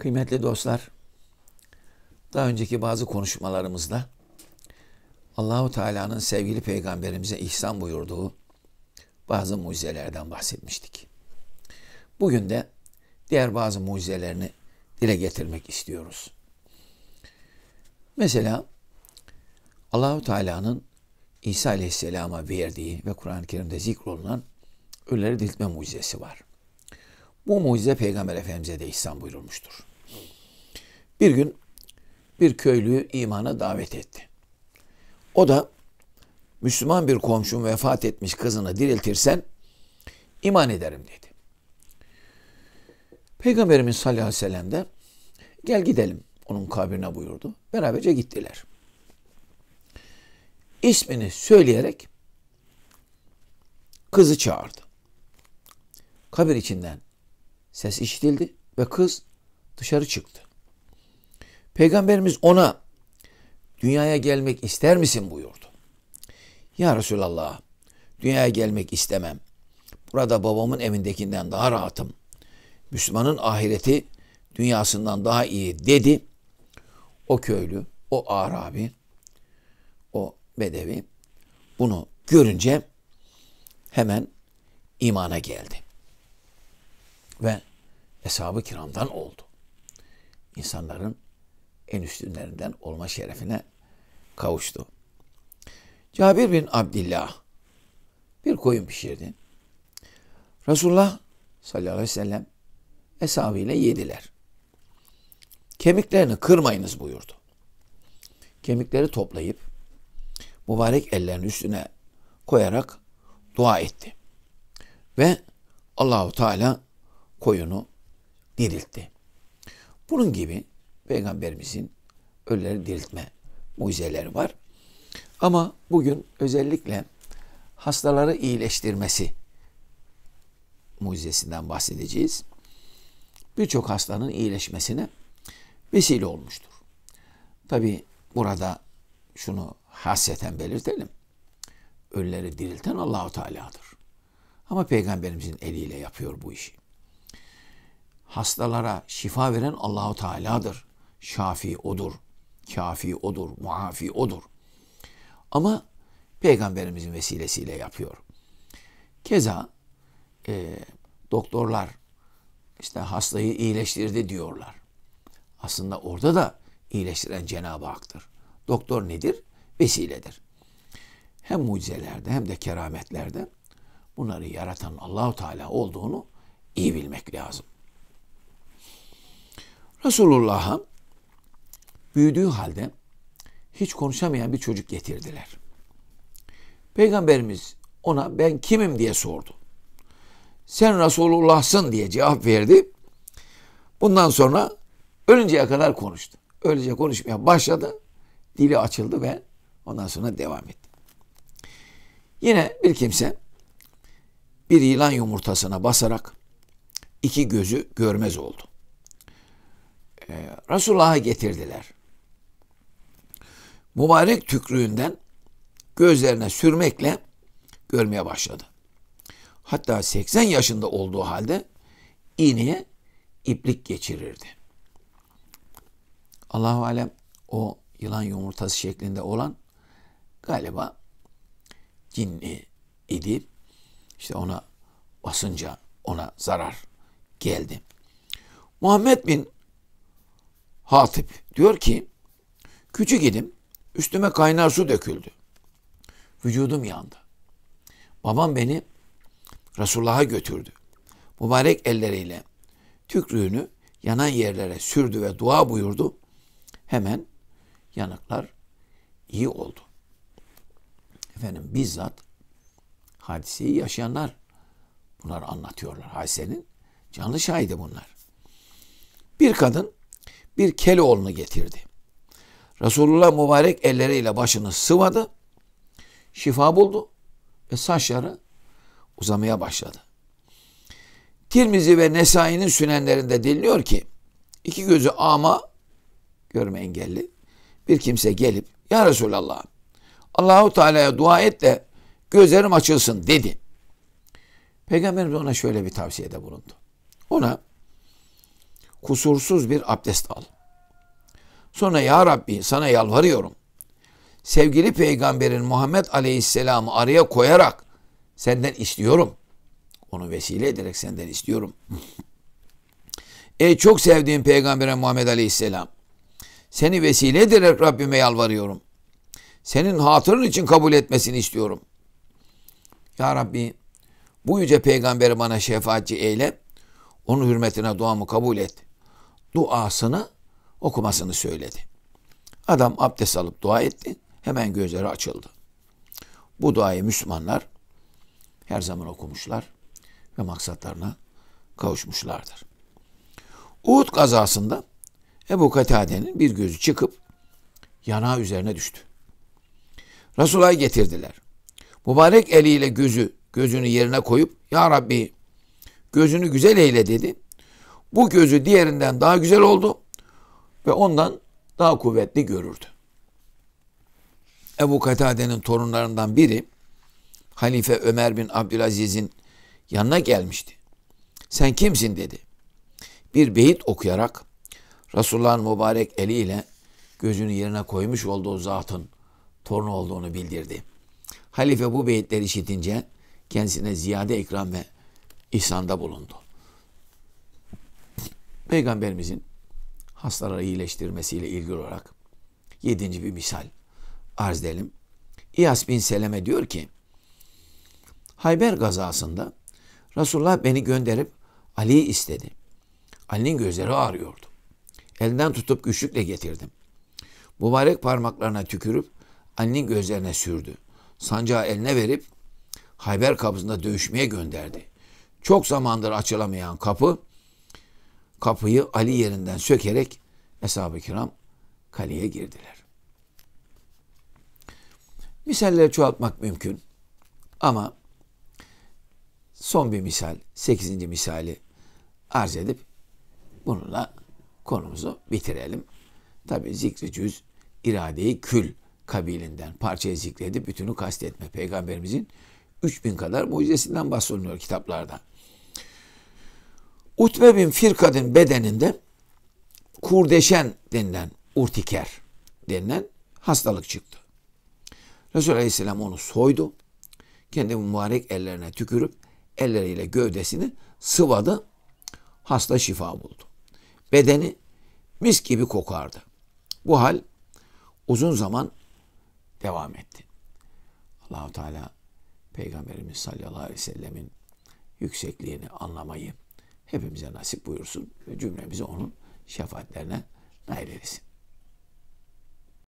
Kıymetli dostlar, daha önceki bazı konuşmalarımızda Allahu Teala'nın sevgili peygamberimize ihsan buyurduğu bazı mucizelerden bahsetmiştik. Bugün de diğer bazı mucizelerini dile getirmek istiyoruz. Mesela Allahu Teala'nın İsa Aleyhisselam'a verdiği ve Kur'an-ı Kerim'de zikrolunan ölüleri diriltme mucizesi var. Bu mucize Peygamber Efendimiz'e de ihsan buyurulmuştur. Bir gün bir köylüyü imana davet etti. O da Müslüman bir komşum vefat etmiş kızını diriltirsen iman ederim dedi. Peygamberimiz sallallahu aleyhi ve sellem de gel gidelim onun kabrine buyurdu. Beraberce gittiler. İsmini söyleyerek kızı çağırdı. Kabir içinden ses işitildi ve kız dışarı çıktı. Peygamberimiz ona dünyaya gelmek ister misin buyurdu. Ya Resulallah dünyaya gelmek istemem. Burada babamın evindekinden daha rahatım. Müslümanın ahireti dünyasından daha iyi dedi. O köylü, o Arabi, o Bedevi bunu görünce hemen imana geldi. Ve eshab-ı kiramdan oldu. İnsanların en üstünlerinden olma şerefine kavuştu. Cabir bin Abdillah bir koyun pişirdi. Resulullah sallallahu aleyhi ve sellem eshabıyla yediler. Kemiklerini kırmayınız buyurdu. Kemikleri toplayıp mübarek ellerin üstüne koyarak dua etti. Ve Allahu Teala koyunu diriltti. Bunun gibi Peygamberimizin ölüleri diriltme mucizeleri var. Ama bugün özellikle hastaları iyileştirmesi mucizesinden bahsedeceğiz. Birçok hastanın iyileşmesine vesile olmuştur. Tabi burada şunu hasreten belirtelim. Ölüleri dirilten Allahu Teala'dır. Ama peygamberimizin eliyle yapıyor bu işi. Hastalara şifa veren Allahu Teala'dır şafi odur, kafi odur, muafi odur. Ama peygamberimizin vesilesiyle yapıyor. Keza e, doktorlar işte hastayı iyileştirdi diyorlar. Aslında orada da iyileştiren Cenab-ı Hak'tır. Doktor nedir? Vesiledir. Hem mucizelerde hem de kerametlerde bunları yaratan Allahu Teala olduğunu iyi bilmek lazım. Resulullah'a büyüdüğü halde hiç konuşamayan bir çocuk getirdiler. Peygamberimiz ona ben kimim diye sordu. Sen Resulullah'sın diye cevap verdi. Bundan sonra ölünceye kadar konuştu. Öylece konuşmaya başladı. Dili açıldı ve ondan sonra devam etti. Yine bir kimse bir yılan yumurtasına basarak iki gözü görmez oldu. Ee, Resulullah'a getirdiler mübarek tükrüğünden gözlerine sürmekle görmeye başladı. Hatta 80 yaşında olduğu halde iğneye iplik geçirirdi. Allahu alem o yılan yumurtası şeklinde olan galiba cinli idi. İşte ona basınca ona zarar geldi. Muhammed bin Hatip diyor ki küçük idim Üstüme kaynar su döküldü. Vücudum yandı. Babam beni Resulullah'a götürdü. Mübarek elleriyle tükrüğünü yanan yerlere sürdü ve dua buyurdu. Hemen yanıklar iyi oldu. Efendim bizzat hadiseyi yaşayanlar bunlar anlatıyorlar. Hadisenin canlı şahidi bunlar. Bir kadın bir Keloğlu'nu getirdi. Resulullah mübarek elleriyle başını sıvadı. Şifa buldu ve saçları uzamaya başladı. Tirmizi ve Nesai'nin sünenlerinde dinliyor ki iki gözü ama görme engelli bir kimse gelip ya Resulallah Allahu Teala'ya dua et de gözlerim açılsın dedi. Peygamberimiz ona şöyle bir tavsiyede bulundu. Ona kusursuz bir abdest al. Sonra ya Rabbi sana yalvarıyorum. Sevgili peygamberin Muhammed Aleyhisselam'ı araya koyarak senden istiyorum. Onu vesile ederek senden istiyorum. Ey çok sevdiğim Peygamberin Muhammed Aleyhisselam. Seni vesile ederek Rabbime yalvarıyorum. Senin hatırın için kabul etmesini istiyorum. Ya Rabbi bu yüce peygamberi bana şefaatçi eyle. Onun hürmetine duamı kabul et. Duasını okumasını söyledi. Adam abdest alıp dua etti. Hemen gözleri açıldı. Bu duayı Müslümanlar her zaman okumuşlar ve maksatlarına kavuşmuşlardır. Uhud kazasında Ebu Katade'nin bir gözü çıkıp yanağı üzerine düştü. Resulullah'ı getirdiler. Mübarek eliyle gözü gözünü yerine koyup Ya Rabbi gözünü güzel eyle dedi. Bu gözü diğerinden daha güzel oldu ve ondan daha kuvvetli görürdü. Ebu Katade'nin torunlarından biri Halife Ömer bin Abdülaziz'in yanına gelmişti. Sen kimsin dedi. Bir beyit okuyarak Resulullah'ın mübarek eliyle gözünü yerine koymuş olduğu zatın torunu olduğunu bildirdi. Halife bu beyitleri işitince kendisine ziyade ikram ve ihsanda bulundu. Peygamberimizin hastaları iyileştirmesiyle ilgili olarak yedinci bir misal arz edelim. İyas bin Seleme diyor ki Hayber gazasında Resulullah beni gönderip Ali'yi istedi. Ali'nin gözleri ağrıyordu. Elinden tutup güçlükle getirdim. Mübarek parmaklarına tükürüp Ali'nin gözlerine sürdü. Sancağı eline verip Hayber kapısında dövüşmeye gönderdi. Çok zamandır açılamayan kapı kapıyı Ali yerinden sökerek Eshab-ı Kiram kaleye girdiler. Misalleri çoğaltmak mümkün ama son bir misal, sekizinci misali arz edip bununla konumuzu bitirelim. Tabi zikri cüz, iradeyi kül kabilinden parçayı zikredip bütünü kastetme. Peygamberimizin 3000 kadar mucizesinden bahsediliyor kitaplarda. Utbe bin Firkad'ın bedeninde kurdeşen denilen urtiker denilen hastalık çıktı. Resul Aleyhisselam onu soydu. Kendi mübarek ellerine tükürüp elleriyle gövdesini sıvadı. Hasta şifa buldu. Bedeni mis gibi kokardı. Bu hal uzun zaman devam etti. Allahu Teala Peygamberimiz sallallahu aleyhi ve sellemin yüksekliğini anlamayı, hepimize nasip buyursun. Cümlemizi onun şefaatlerine nail edesin.